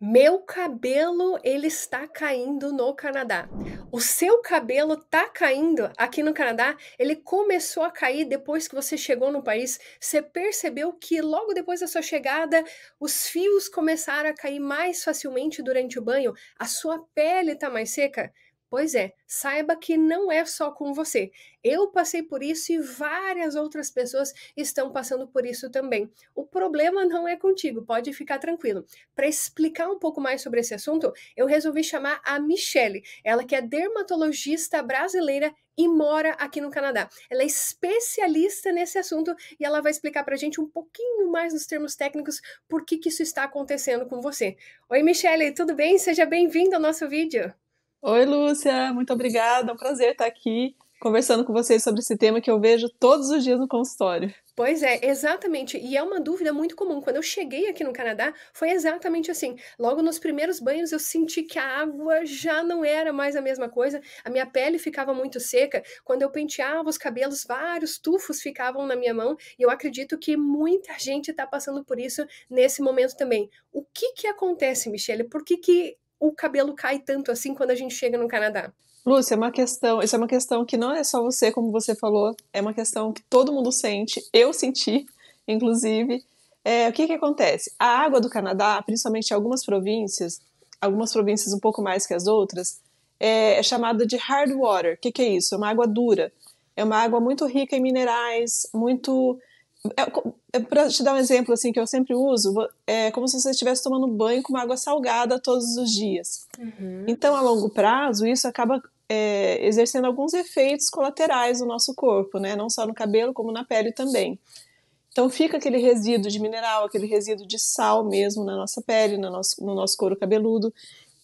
Meu cabelo ele está caindo no Canadá. O seu cabelo está caindo aqui no Canadá. Ele começou a cair depois que você chegou no país. Você percebeu que logo depois da sua chegada, os fios começaram a cair mais facilmente durante o banho. A sua pele está mais seca. Pois é, saiba que não é só com você. Eu passei por isso e várias outras pessoas estão passando por isso também. O problema não é contigo, pode ficar tranquilo. Para explicar um pouco mais sobre esse assunto, eu resolvi chamar a Michelle, ela que é dermatologista brasileira e mora aqui no Canadá. Ela é especialista nesse assunto e ela vai explicar para a gente um pouquinho mais nos termos técnicos por que, que isso está acontecendo com você. Oi, Michelle, tudo bem? Seja bem vindo ao nosso vídeo. Oi, Lúcia, muito obrigada. É um prazer estar aqui conversando com vocês sobre esse tema que eu vejo todos os dias no consultório. Pois é, exatamente. E é uma dúvida muito comum. Quando eu cheguei aqui no Canadá, foi exatamente assim. Logo nos primeiros banhos, eu senti que a água já não era mais a mesma coisa. A minha pele ficava muito seca. Quando eu penteava os cabelos, vários tufos ficavam na minha mão. E eu acredito que muita gente está passando por isso nesse momento também. O que que acontece, Michele? Por que que o cabelo cai tanto assim quando a gente chega no Canadá? Lúcia, é uma questão, isso é uma questão que não é só você, como você falou, é uma questão que todo mundo sente, eu senti, inclusive. É, o que, que acontece? A água do Canadá, principalmente em algumas províncias, algumas províncias um pouco mais que as outras, é, é chamada de hard water. O que, que é isso? É uma água dura. É uma água muito rica em minerais, muito é, é para te dar um exemplo assim que eu sempre uso, é como se você estivesse tomando banho com uma água salgada todos os dias. Uhum. Então, a longo prazo, isso acaba é, exercendo alguns efeitos colaterais no nosso corpo, né? Não só no cabelo, como na pele também. Então, fica aquele resíduo de mineral, aquele resíduo de sal mesmo na nossa pele, no nosso, no nosso couro cabeludo.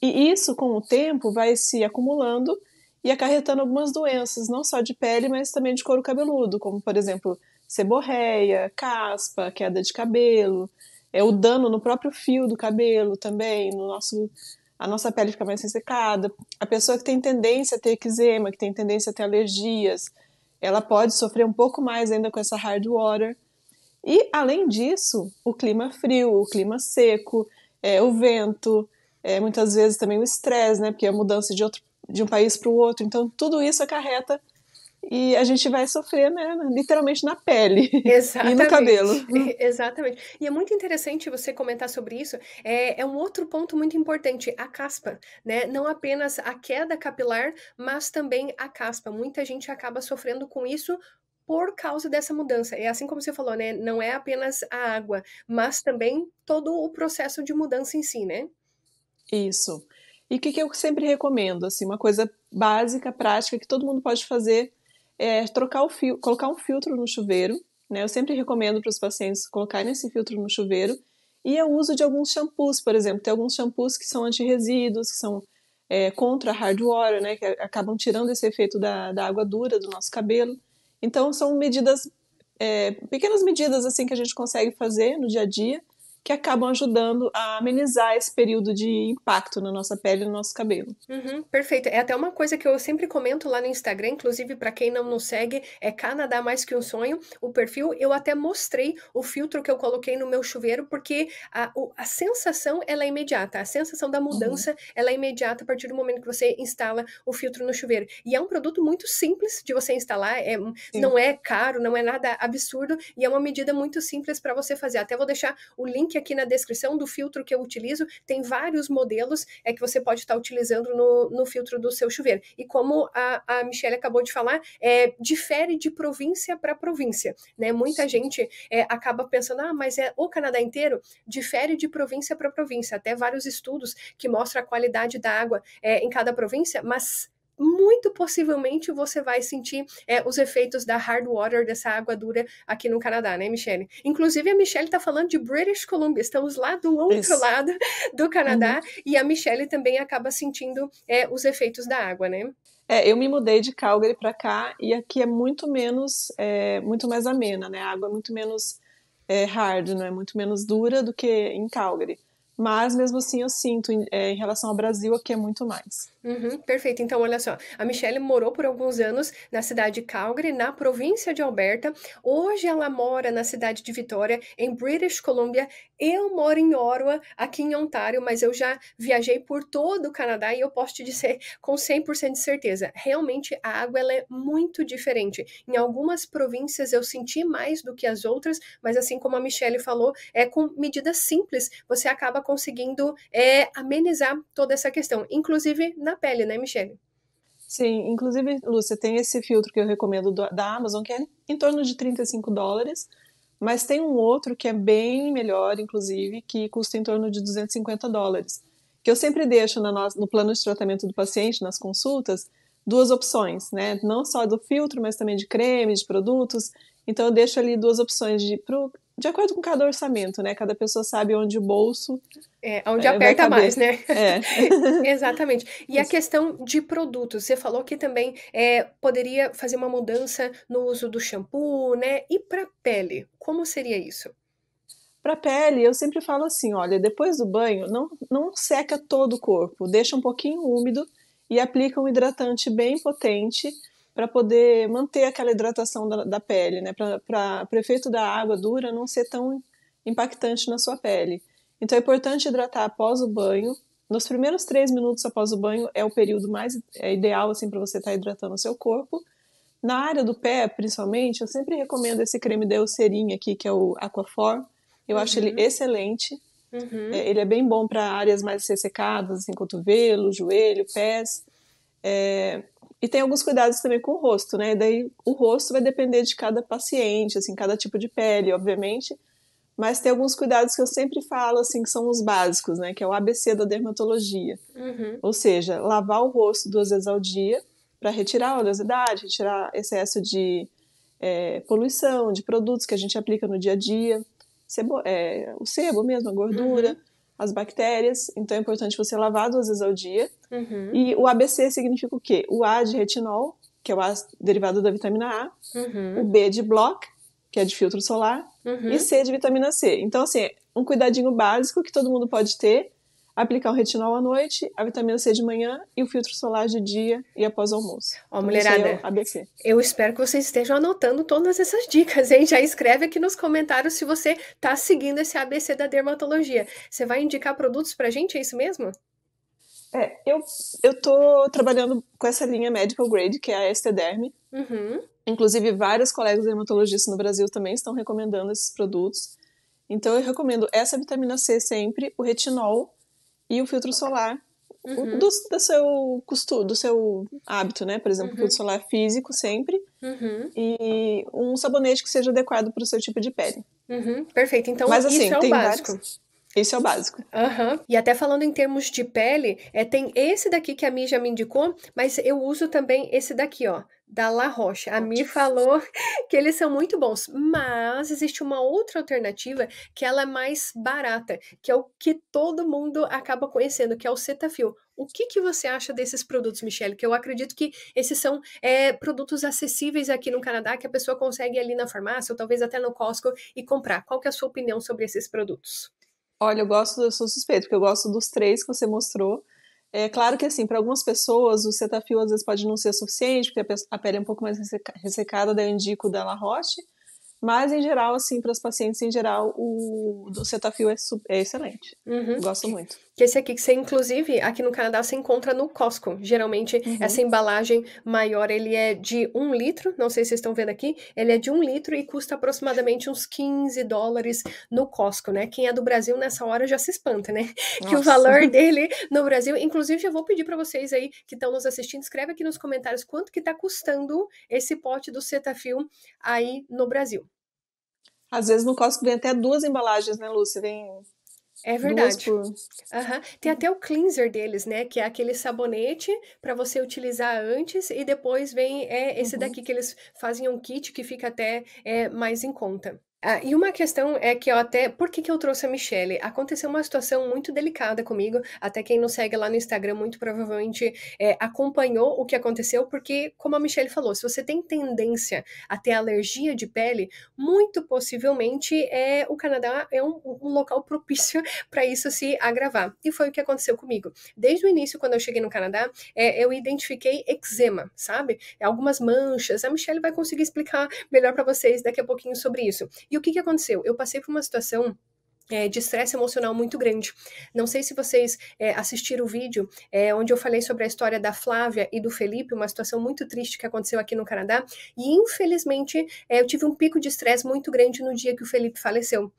E isso, com o tempo, vai se acumulando e acarretando algumas doenças, não só de pele, mas também de couro cabeludo, como, por exemplo, seborreia, caspa, queda de cabelo, é o dano no próprio fio do cabelo também, no nosso a nossa pele fica mais ressecada. A pessoa que tem tendência a ter eczema, que tem tendência a ter alergias, ela pode sofrer um pouco mais ainda com essa hard water. E além disso, o clima frio, o clima seco, é, o vento, é, muitas vezes também o estresse, né? Porque é a mudança de, outro, de um país para o outro. Então, tudo isso acarreta e a gente vai sofrer, né, literalmente na pele Exatamente. e no cabelo. Exatamente. E é muito interessante você comentar sobre isso. É, é um outro ponto muito importante, a caspa, né? Não apenas a queda capilar, mas também a caspa. Muita gente acaba sofrendo com isso por causa dessa mudança. É assim como você falou, né? Não é apenas a água, mas também todo o processo de mudança em si, né? Isso. E o que, que eu sempre recomendo? Assim, uma coisa básica, prática, que todo mundo pode fazer é trocar o fio, colocar um filtro no chuveiro. Né? Eu sempre recomendo para os pacientes colocarem esse filtro no chuveiro. E é o uso de alguns shampoos, por exemplo. Tem alguns shampoos que são anti-resíduos que são é, contra hard water, né? que acabam tirando esse efeito da, da água dura do nosso cabelo. Então, são medidas, é, pequenas medidas assim que a gente consegue fazer no dia a dia que acabam ajudando a amenizar esse período de impacto na nossa pele e no nosso cabelo. Uhum, perfeito. É até uma coisa que eu sempre comento lá no Instagram, inclusive para quem não nos segue, é Canadá Mais Que Um Sonho, o perfil. Eu até mostrei o filtro que eu coloquei no meu chuveiro, porque a, a sensação ela é imediata, a sensação da mudança uhum. ela é imediata a partir do momento que você instala o filtro no chuveiro. E é um produto muito simples de você instalar, é, hum, não é caro, não é nada absurdo, e é uma medida muito simples para você fazer. Até vou deixar o link link aqui na descrição do filtro que eu utilizo. Tem vários modelos é que você pode estar utilizando no, no filtro do seu chuveiro. E como a, a Michelle acabou de falar, é, difere de província para província. Né? Muita Sim. gente é, acaba pensando, ah, mas é o Canadá inteiro? Difere de província para província. Até vários estudos que mostram a qualidade da água é, em cada província, mas muito possivelmente você vai sentir é, os efeitos da hard water, dessa água dura aqui no Canadá, né, Michelle? Inclusive, a Michelle está falando de British Columbia, estamos lá do outro Isso. lado do Canadá, uhum. e a Michelle também acaba sentindo é, os efeitos da água, né? É, eu me mudei de Calgary para cá e aqui é muito menos, é, muito mais amena, né? A água é muito menos é, hard, não é muito menos dura do que em Calgary. Mas mesmo assim eu sinto é, em relação ao Brasil aqui é muito mais. Uhum, perfeito. Então, olha só, a Michelle morou por alguns anos na cidade de Calgary, na província de Alberta. Hoje ela mora na cidade de Vitória, em British Columbia, eu moro em Orwa, aqui em Ontário, mas eu já viajei por todo o Canadá e eu posso te dizer com 100% de certeza, realmente a água ela é muito diferente. Em algumas províncias eu senti mais do que as outras, mas assim como a Michelle falou, é com medidas simples você acaba conseguindo é, amenizar toda essa questão, inclusive na pele, né, Michelle? Sim, inclusive, Lúcia, tem esse filtro que eu recomendo da Amazon, que é em torno de 35 dólares. Mas tem um outro que é bem melhor, inclusive, que custa em torno de 250 dólares. Que eu sempre deixo no, no plano de tratamento do paciente, nas consultas, duas opções, né? Não só do filtro, mas também de creme, de produtos. Então eu deixo ali duas opções de pro, de acordo com cada orçamento, né? Cada pessoa sabe onde o bolso. É, onde é, aperta mais, né? É. Exatamente. E Isso. a questão de produtos. Você falou que também é, poderia fazer uma mudança no uso do shampoo, né? E para pele, como seria isso? Para pele, eu sempre falo assim: olha, depois do banho, não, não seca todo o corpo, deixa um pouquinho úmido e aplica um hidratante bem potente para poder manter aquela hidratação da, da pele, né? Para o efeito da água dura não ser tão impactante na sua pele. Então é importante hidratar após o banho. Nos primeiros três minutos após o banho é o período mais é ideal assim para você estar tá hidratando o seu corpo. Na área do pé, principalmente, eu sempre recomendo esse creme da Eucerin aqui, que é o Aquafor. Eu uhum. acho ele uhum. excelente. Uhum. É, ele é bem bom para áreas mais ressecadas, assim, cotovelo, joelho, pés. É, e tem alguns cuidados também com o rosto, né? Daí o rosto vai depender de cada paciente, assim, cada tipo de pele, obviamente. Mas tem alguns cuidados que eu sempre falo, assim, que são os básicos, né? Que é o ABC da dermatologia. Uhum. Ou seja, lavar o rosto duas vezes ao dia para retirar a oleosidade, retirar excesso de é, poluição, de produtos que a gente aplica no dia a dia. Sebo, é, o sebo mesmo, a gordura. Uhum as bactérias, então é importante você lavar duas vezes ao dia. Uhum. E o ABC significa o quê? O A de retinol, que é o A derivado da vitamina A, uhum. o B de block, que é de filtro solar, uhum. e C de vitamina C. Então, assim, um cuidadinho básico que todo mundo pode ter aplicar o retinol à noite, a vitamina C de manhã e o filtro solar de dia e após o almoço. Ó, então, é mulherada, é ABC. eu espero que vocês estejam anotando todas essas dicas, hein? Já escreve aqui nos comentários se você tá seguindo esse ABC da dermatologia. Você vai indicar produtos pra gente, é isso mesmo? É, eu, eu tô trabalhando com essa linha medical grade, que é a Estederme. Uhum. Inclusive, vários colegas dermatologistas no Brasil também estão recomendando esses produtos. Então, eu recomendo essa vitamina C sempre, o retinol e o filtro solar uhum. do, do, seu costume, do seu hábito, né? Por exemplo, uhum. filtro solar físico sempre uhum. e um sabonete que seja adequado para o seu tipo de pele. Uhum. Perfeito. Então, Mas, assim, isso é o tem básico. Esse é o básico. Uhum. E até falando em termos de pele, é, tem esse daqui que a Mi já me indicou, mas eu uso também esse daqui, ó da La Roche. A Mi falou que eles são muito bons, mas existe uma outra alternativa que ela é mais barata, que é o que todo mundo acaba conhecendo, que é o Cetaphil. O que, que você acha desses produtos, Michelle? Que eu acredito que esses são é, produtos acessíveis aqui no Canadá, que a pessoa consegue ali na farmácia ou talvez até no Costco e comprar. Qual que é a sua opinião sobre esses produtos? Olha, eu gosto, eu sou suspeito, porque eu gosto dos três que você mostrou. É claro que, assim, para algumas pessoas o cetafil às vezes pode não ser suficiente, porque a pele é um pouco mais ressecada, daí eu indico o da La Roche. Mas, em geral, assim, para os pacientes em geral, o do cetafil é, é excelente. Uhum. Gosto muito. Que esse aqui, que você, inclusive, aqui no Canadá, você encontra no Costco. Geralmente, uhum. essa embalagem maior, ele é de um litro, não sei se vocês estão vendo aqui, ele é de um litro e custa aproximadamente uns 15 dólares no Costco, né? Quem é do Brasil, nessa hora, já se espanta, né? Nossa. Que o valor dele no Brasil... Inclusive, eu vou pedir para vocês aí que estão nos assistindo, escreve aqui nos comentários quanto que tá custando esse pote do cetaphil aí no Brasil. Às vezes no Costco vem até duas embalagens, né, Lúcia? Vem é verdade. Por... Uhum. Tem até o cleanser deles, né? Que é aquele sabonete para você utilizar antes e depois vem é, esse uhum. daqui que eles fazem um kit que fica até é, mais em conta. Ah, e uma questão é que eu até. Por que, que eu trouxe a Michelle? Aconteceu uma situação muito delicada comigo. Até quem nos segue lá no Instagram, muito provavelmente é, acompanhou o que aconteceu, porque, como a Michelle falou, se você tem tendência a ter alergia de pele, muito possivelmente é, o Canadá é um, um local propício para isso se agravar. E foi o que aconteceu comigo. Desde o início, quando eu cheguei no Canadá, é, eu identifiquei eczema, sabe? Algumas manchas. A Michelle vai conseguir explicar melhor para vocês daqui a pouquinho sobre isso. E o que, que aconteceu? Eu passei por uma situação é, de estresse emocional muito grande. Não sei se vocês é, assistiram o vídeo é, onde eu falei sobre a história da Flávia e do Felipe, uma situação muito triste que aconteceu aqui no Canadá, e infelizmente é, eu tive um pico de estresse muito grande no dia que o Felipe faleceu.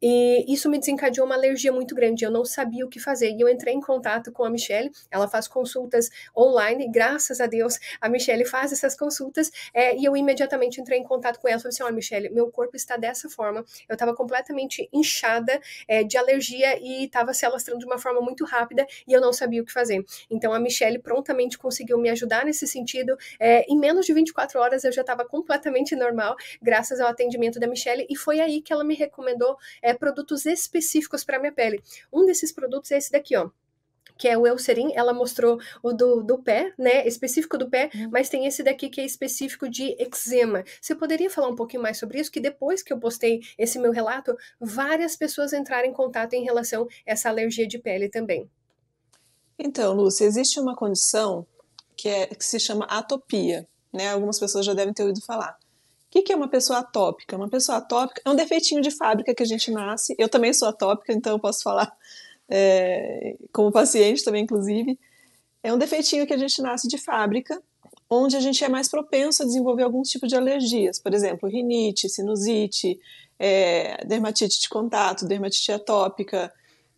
E isso me desencadeou uma alergia muito grande, eu não sabia o que fazer, e eu entrei em contato com a Michelle, ela faz consultas online, graças a Deus a Michelle faz essas consultas, é, e eu imediatamente entrei em contato com ela, falei assim, olha Michelle, meu corpo está dessa forma, eu estava completamente inchada, é, de alergia e estava se alastrando de uma forma muito rápida e eu não sabia o que fazer. Então a Michelle prontamente conseguiu me ajudar nesse sentido. É, em menos de 24 horas eu já estava completamente normal, graças ao atendimento da Michelle, e foi aí que ela me recomendou é, produtos específicos para minha pele. Um desses produtos é esse daqui, ó que é o Eucerin, ela mostrou o do, do pé, né? Específico do pé, hum. mas tem esse daqui que é específico de eczema. Você poderia falar um pouquinho mais sobre isso? Que depois que eu postei esse meu relato, várias pessoas entraram em contato em relação a essa alergia de pele também. Então, Lúcia, existe uma condição que, é, que se chama atopia, né? Algumas pessoas já devem ter ouvido falar. O que, que é uma pessoa atópica? Uma pessoa atópica é um defeitinho de fábrica que a gente nasce. Eu também sou atópica, então eu posso falar é, como paciente também, inclusive, é um defeitinho que a gente nasce de fábrica, onde a gente é mais propenso a desenvolver alguns tipos de alergias, por exemplo, rinite, sinusite, é, dermatite de contato, dermatite atópica,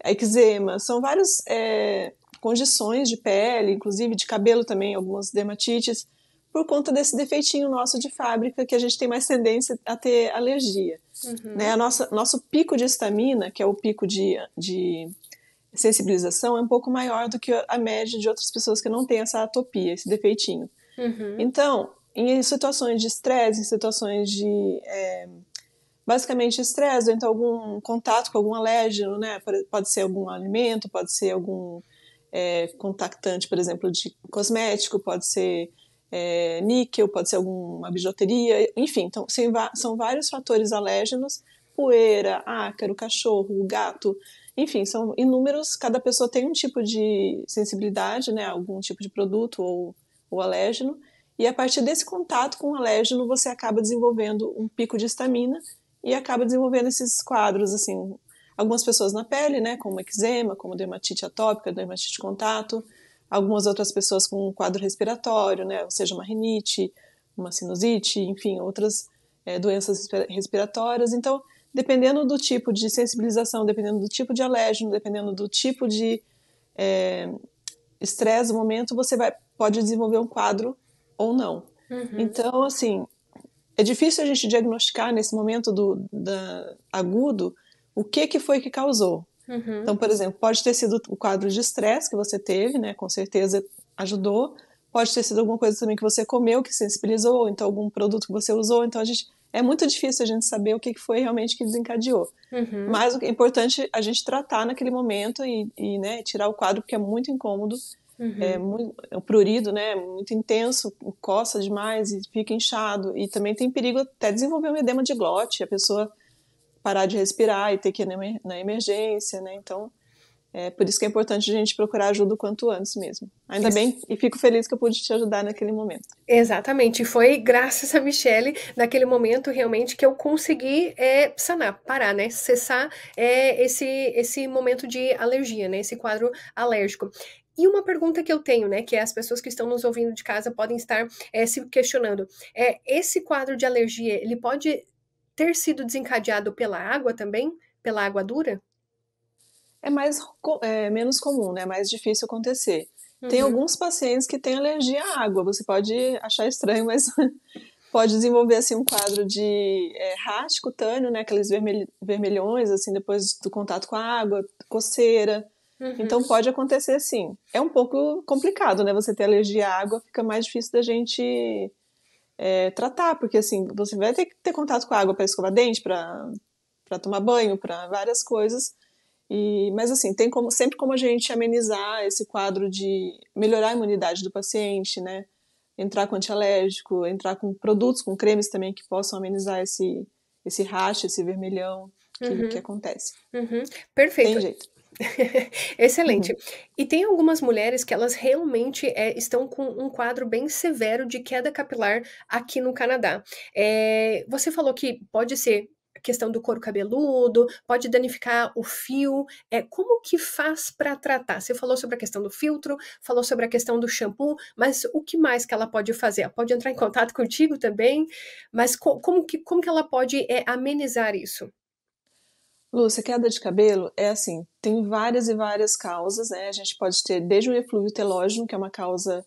eczema, são várias é, condições de pele, inclusive de cabelo também, algumas dermatites, por conta desse defeitinho nosso de fábrica que a gente tem mais tendência a ter alergia. Uhum. Né? A nossa, nosso pico de estamina, que é o pico de, de sensibilização é um pouco maior do que a média de outras pessoas que não têm essa atopia, esse defeitinho. Uhum. Então, em situações de estresse, em situações de. É, basicamente estresse, ou então algum contato com algum alérgeno, né? Pode ser algum alimento, pode ser algum é, contactante, por exemplo, de cosmético, pode ser é, níquel, pode ser alguma bijuteria, enfim. Então, são vários fatores alérgenos, poeira, ácaro, cachorro, gato, enfim, são inúmeros, cada pessoa tem um tipo de sensibilidade, né, algum tipo de produto ou, ou alérgeno, e a partir desse contato com o alérgeno você acaba desenvolvendo um pico de estamina e acaba desenvolvendo esses quadros, assim, algumas pessoas na pele, né, como eczema, como dermatite atópica, dermatite de contato, algumas outras pessoas com um quadro respiratório, né, ou seja, uma rinite, uma sinusite, enfim, outras é, doenças respiratórias. Então, dependendo do tipo de sensibilização, dependendo do tipo de alérgeno, dependendo do tipo de é, estresse é, do momento, você vai, pode desenvolver um quadro ou não. Uhum. Então, assim, é difícil a gente diagnosticar nesse momento do da, agudo o que, que foi que causou. Uhum. Então, por exemplo, pode ter sido o quadro de estresse que você teve, né? Com certeza ajudou. Pode ter sido alguma coisa também que você comeu que sensibilizou, então algum produto que você usou. Então a gente é muito difícil a gente saber o que foi realmente que desencadeou. Uhum. Mas o é importante a gente tratar naquele momento e, e né, tirar o quadro, porque é muito incômodo. Uhum. É, muito, o é prurido, né? Muito intenso, coça demais e fica inchado. E também tem perigo até desenvolver um edema de glote, a pessoa parar de respirar e ter que ir na, na emergência, né? Então, é por isso que é importante a gente procurar ajuda o quanto antes mesmo. Ainda isso. bem, e fico feliz que eu pude te ajudar naquele momento. Exatamente, foi graças a Michelle, naquele momento realmente que eu consegui é, sanar, parar, né? Cessar é, esse, esse momento de alergia, né? Esse quadro alérgico. E uma pergunta que eu tenho, né, que é, as pessoas que estão nos ouvindo de casa podem estar é, se questionando, é esse quadro de alergia, ele pode ter sido desencadeado pela água também, pela água dura? é mais é, menos comum, né? É mais difícil acontecer. Uhum. Tem alguns pacientes que têm alergia à água. Você pode achar estranho, mas pode desenvolver assim um quadro de é, rash cutâneo, né? Aqueles vermelh vermelhões assim depois do contato com a água, coceira. Uhum. Então pode acontecer sim. É um pouco complicado, né? Você ter alergia à água fica mais difícil da gente é, tratar, porque assim você vai ter que ter contato com a água para escovar dente, para tomar banho, para várias coisas. E, mas assim, tem como, sempre como a gente amenizar esse quadro de melhorar a imunidade do paciente, né? Entrar com antialérgico, entrar com produtos, com cremes também que possam amenizar esse, esse racha, esse vermelhão que, uhum. que acontece. Uhum. Perfeito. Tem jeito. Excelente. Uhum. E tem algumas mulheres que elas realmente é, estão com um quadro bem severo de queda capilar aqui no Canadá. É, você falou que pode ser questão do couro cabeludo, pode danificar o fio. É como que faz para tratar? Você falou sobre a questão do filtro, falou sobre a questão do shampoo, mas o que mais que ela pode fazer? Ela pode entrar em contato contigo também, mas co como que como que ela pode é, amenizar isso? Lúcia, queda de cabelo é assim, tem várias e várias causas, né? A gente pode ter desde o eflúvio telógeno, que é uma causa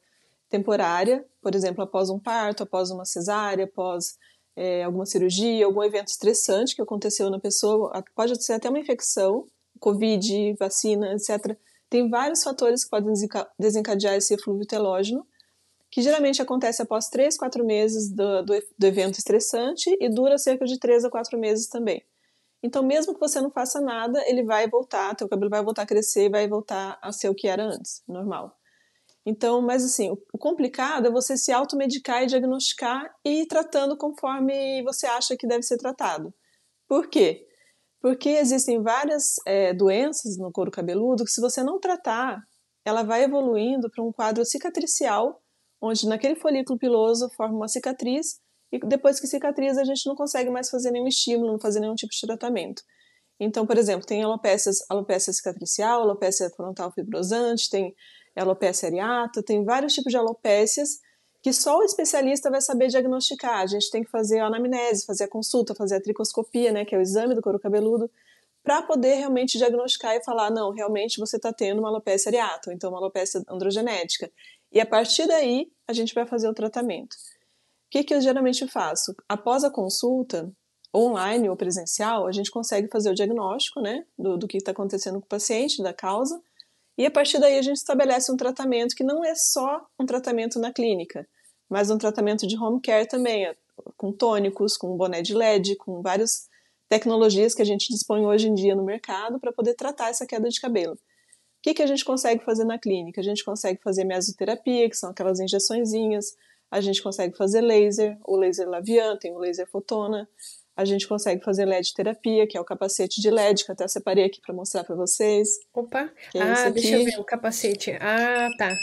temporária, por exemplo, após um parto, após uma cesárea, após é, alguma cirurgia, algum evento estressante que aconteceu na pessoa, pode ser até uma infecção, Covid, vacina, etc. Tem vários fatores que podem desencadear esse eflúvio telógeno, que geralmente acontece após 3, 4 meses do, do, do evento estressante e dura cerca de 3 a 4 meses também. Então, mesmo que você não faça nada, ele vai voltar, teu cabelo vai voltar a crescer e vai voltar a ser o que era antes, normal. Então, mas assim, o complicado é você se automedicar e diagnosticar e ir tratando conforme você acha que deve ser tratado. Por quê? Porque existem várias é, doenças no couro cabeludo que, se você não tratar, ela vai evoluindo para um quadro cicatricial, onde naquele folículo piloso forma uma cicatriz, e depois que cicatriza, a gente não consegue mais fazer nenhum estímulo, não fazer nenhum tipo de tratamento. Então, por exemplo, tem alopécia, alopecia cicatricial, alopécia frontal fibrosante, tem alopecia areata, tem vários tipos de alopécias que só o especialista vai saber diagnosticar. A gente tem que fazer a anamnese, fazer a consulta, fazer a tricoscopia, né, que é o exame do couro cabeludo, para poder realmente diagnosticar e falar, não, realmente você está tendo uma alopecia areata, ou então uma alopecia androgenética. E a partir daí, a gente vai fazer o tratamento. O que, que eu geralmente faço? Após a consulta, online ou presencial, a gente consegue fazer o diagnóstico, né, do, do que está acontecendo com o paciente, da causa, e a partir daí a gente estabelece um tratamento que não é só um tratamento na clínica, mas um tratamento de home care também, com tônicos, com boné de LED, com várias tecnologias que a gente dispõe hoje em dia no mercado para poder tratar essa queda de cabelo. O que, que a gente consegue fazer na clínica? A gente consegue fazer mesoterapia, que são aquelas injeçõezinhas, a gente consegue fazer laser, o laser lavian, tem o laser fotona, a gente consegue fazer LED terapia, que é o capacete de LED, que até separei aqui para mostrar para vocês. Opa! É ah, deixa eu ver o capacete. Ah, tá.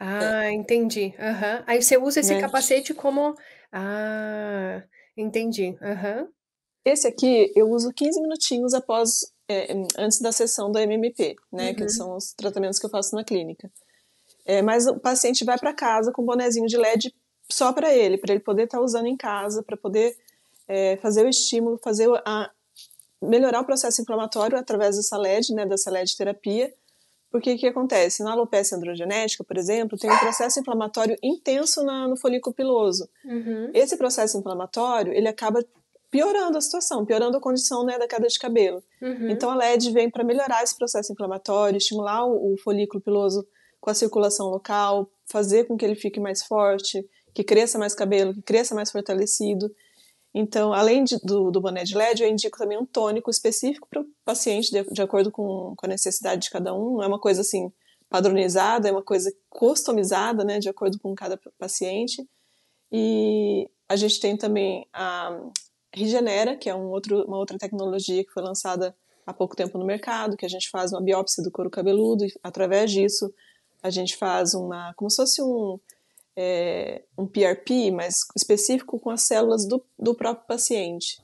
Ah, é. entendi. Uhum. Aí você usa esse né? capacete como. Ah, entendi. Uhum. Esse aqui eu uso 15 minutinhos após, é, antes da sessão da MMP, né? Uhum. Que são os tratamentos que eu faço na clínica. É, mas o paciente vai para casa com um bonezinho de LED só para ele, para ele poder estar tá usando em casa, para poder é, fazer o estímulo, fazer a melhorar o processo inflamatório através dessa LED, né, dessa LED terapia, porque o que acontece? Na alopecia androgenética, por exemplo, tem um processo inflamatório intenso na, no folículo piloso. Uhum. Esse processo inflamatório, ele acaba piorando a situação, piorando a condição né, da queda de cabelo. Uhum. Então a LED vem para melhorar esse processo inflamatório, estimular o, o, folículo piloso com a circulação local, fazer com que ele fique mais forte, que cresça mais cabelo, que cresça mais fortalecido. Então, além de, do, do, boné de LED, eu indico também um tônico específico para o paciente, de, de acordo com, com, a necessidade de cada um. Não é uma coisa assim padronizada, é uma coisa customizada, né, de acordo com cada paciente. E a gente tem também a Regenera, que é um outro, uma outra tecnologia que foi lançada há pouco tempo no mercado, que a gente faz uma biópsia do couro cabeludo e através disso a gente faz uma, como se fosse um é, um PRP, mas específico com as células do, do próprio paciente,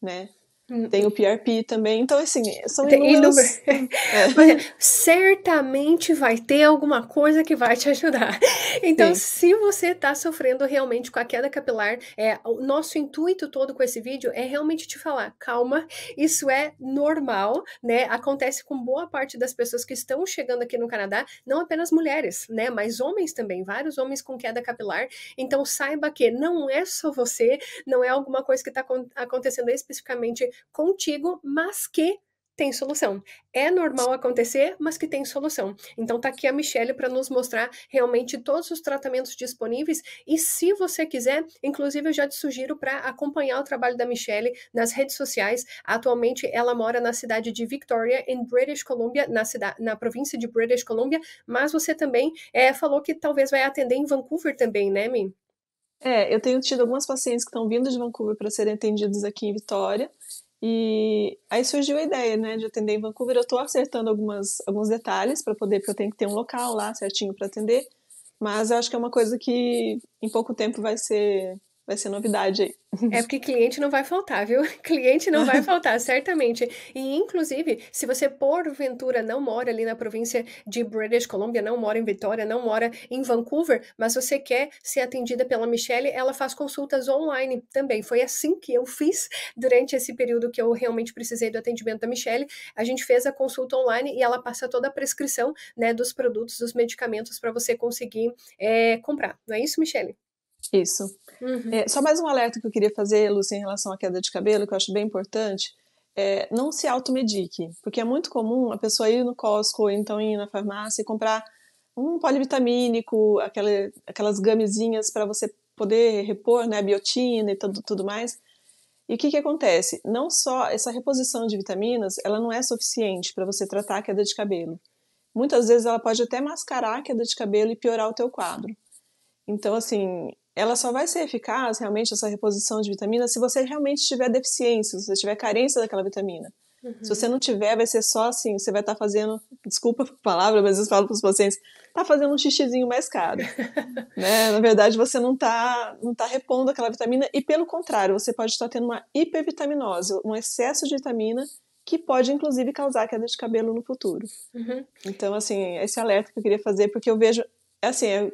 né? Hum. Tem o PRP também, então assim, são inúmeros. É. Mas, assim, certamente vai ter alguma coisa que vai te ajudar. Então, Sim. se você está sofrendo realmente com a queda capilar, é, o nosso intuito todo com esse vídeo é realmente te falar, calma, isso é normal, né? Acontece com boa parte das pessoas que estão chegando aqui no Canadá, não apenas mulheres, né? Mas homens também, vários homens com queda capilar. Então, saiba que não é só você, não é alguma coisa que está acontecendo especificamente contigo, mas que tem solução. É normal acontecer, mas que tem solução. Então tá aqui a Michelle para nos mostrar realmente todos os tratamentos disponíveis e se você quiser, inclusive eu já te sugiro para acompanhar o trabalho da Michelle nas redes sociais. Atualmente ela mora na cidade de Victoria em British Columbia, na cidade na província de British Columbia, mas você também é, falou que talvez vai atender em Vancouver também, né, Mi? É, eu tenho tido algumas pacientes que estão vindo de Vancouver para serem atendidos aqui em Vitória e aí surgiu a ideia, né, de atender em Vancouver. Eu estou acertando algumas, alguns detalhes para poder, porque eu tenho que ter um local lá certinho para atender. Mas eu acho que é uma coisa que em pouco tempo vai ser Vai ser novidade aí. É porque cliente não vai faltar, viu? Cliente não vai faltar, certamente. E, inclusive, se você porventura não mora ali na província de British Columbia, não mora em Vitória, não mora em Vancouver, mas você quer ser atendida pela Michelle, ela faz consultas online também. Foi assim que eu fiz durante esse período que eu realmente precisei do atendimento da Michelle. A gente fez a consulta online e ela passa toda a prescrição né, dos produtos, dos medicamentos para você conseguir é, comprar. Não é isso, Michelle? Isso. Uhum. É, só mais um alerta que eu queria fazer, Lúcia, em relação à queda de cabelo, que eu acho bem importante. É, não se automedique, porque é muito comum a pessoa ir no Costco ou então ir na farmácia e comprar um polivitamínico, aquela, aquelas gamezinhas para você poder repor né, a biotina e tudo, tudo mais. E o que, que acontece? Não só essa reposição de vitaminas, ela não é suficiente para você tratar a queda de cabelo. Muitas vezes ela pode até mascarar a queda de cabelo e piorar o teu quadro. Então, assim, ela só vai ser eficaz realmente essa reposição de vitamina se você realmente tiver deficiência, se você tiver carência daquela vitamina. Uhum. Se você não tiver, vai ser só assim, você vai estar tá fazendo, desculpa a palavra, mas eu falo para os pacientes, tá fazendo um xixizinho mais caro. né? Na verdade, você não está não tá repondo aquela vitamina e pelo contrário, você pode estar tá tendo uma hipervitaminose, um excesso de vitamina que pode inclusive causar queda de cabelo no futuro. Uhum. Então, assim, esse alerta que eu queria fazer, porque eu vejo, é assim, é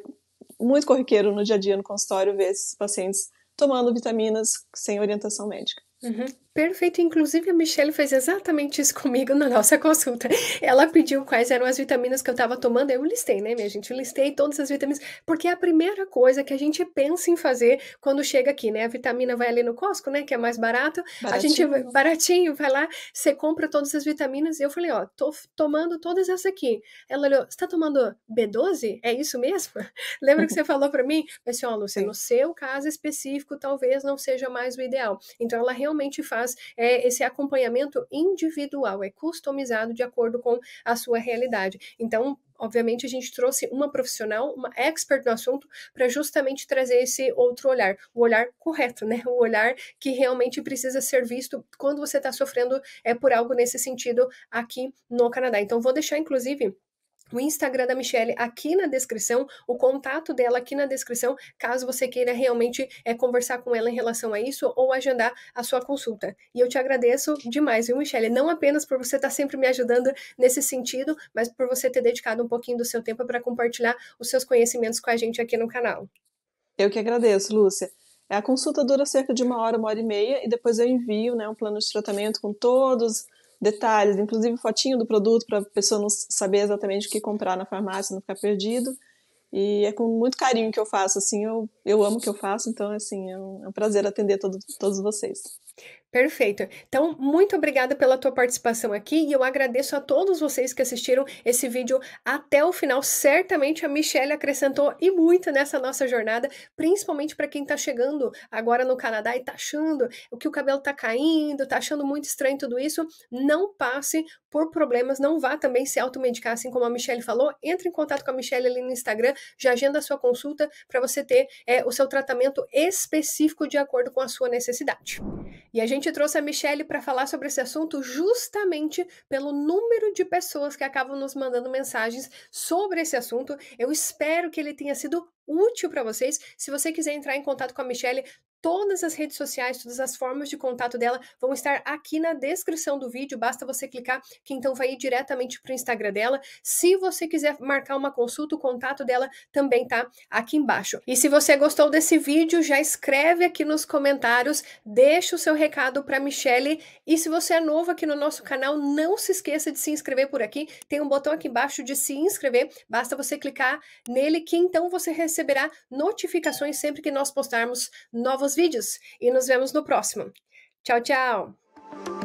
muito corriqueiro no dia a dia no consultório ver esses pacientes tomando vitaminas sem orientação médica. Uhum. Perfeito, inclusive a Michelle fez exatamente isso comigo na nossa consulta. Ela pediu quais eram as vitaminas que eu estava tomando, eu listei, né, minha gente? Eu listei todas as vitaminas, porque é a primeira coisa que a gente pensa em fazer quando chega aqui, né? A vitamina vai ali no Costco, né, que é mais barato. Baratinho. A gente vai baratinho, vai lá, você compra todas as vitaminas. E eu falei, ó, tô tomando todas essas aqui. Ela olhou, você tá tomando B12? É isso mesmo? Lembra que você falou para mim? Eu disse, assim, ó, Lúcia, no seu caso específico, talvez não seja mais o ideal. Então ela realmente faz faz é, esse acompanhamento individual, é customizado de acordo com a sua realidade. Então, obviamente a gente trouxe uma profissional, uma expert no assunto, para justamente trazer esse outro olhar, o olhar correto, né? O olhar que realmente precisa ser visto quando você está sofrendo é por algo nesse sentido aqui no Canadá. Então vou deixar inclusive o Instagram da Michelle aqui na descrição, o contato dela aqui na descrição, caso você queira realmente é, conversar com ela em relação a isso ou agendar a sua consulta. E eu te agradeço demais, viu, Michelle? Não apenas por você estar tá sempre me ajudando nesse sentido, mas por você ter dedicado um pouquinho do seu tempo para compartilhar os seus conhecimentos com a gente aqui no canal. Eu que agradeço, Lúcia. A consulta dura cerca de uma hora, uma hora e meia, e depois eu envio né, um plano de tratamento com todos detalhes, inclusive fotinho do produto para a pessoa não saber exatamente o que comprar na farmácia, não ficar perdido. E é com muito carinho que eu faço, assim, eu, eu amo o que eu faço, então, assim, é um, é um prazer atender todo, todos vocês. Perfeito. Então, muito obrigada pela tua participação aqui e eu agradeço a todos vocês que assistiram esse vídeo até o final. Certamente a Michelle acrescentou e muito nessa nossa jornada, principalmente para quem está chegando agora no Canadá e está achando o que o cabelo está caindo, está achando muito estranho tudo isso. Não passe por problemas, não vá também se automedicar, assim como a Michelle falou. Entre em contato com a Michelle ali no Instagram, já agenda a sua consulta para você ter é, o seu tratamento específico de acordo com a sua necessidade. E a gente trouxe a Michelle para falar sobre esse assunto justamente pelo número de pessoas que acabam nos mandando mensagens sobre esse assunto. Eu espero que ele tenha sido útil para vocês. Se você quiser entrar em contato com a Michelle, todas as redes sociais, todas as formas de contato dela vão estar aqui na descrição do vídeo. Basta você clicar, que então vai ir diretamente para o Instagram dela. Se você quiser marcar uma consulta, o contato dela também tá aqui embaixo. E se você gostou desse vídeo, já escreve aqui nos comentários, deixa o seu recado para Michelle. E se você é novo aqui no nosso canal, não se esqueça de se inscrever por aqui. Tem um botão aqui embaixo de se inscrever. Basta você clicar nele, que então você recebe receberá notificações sempre que nós postarmos novos vídeos. E nos vemos no próximo. Tchau, tchau!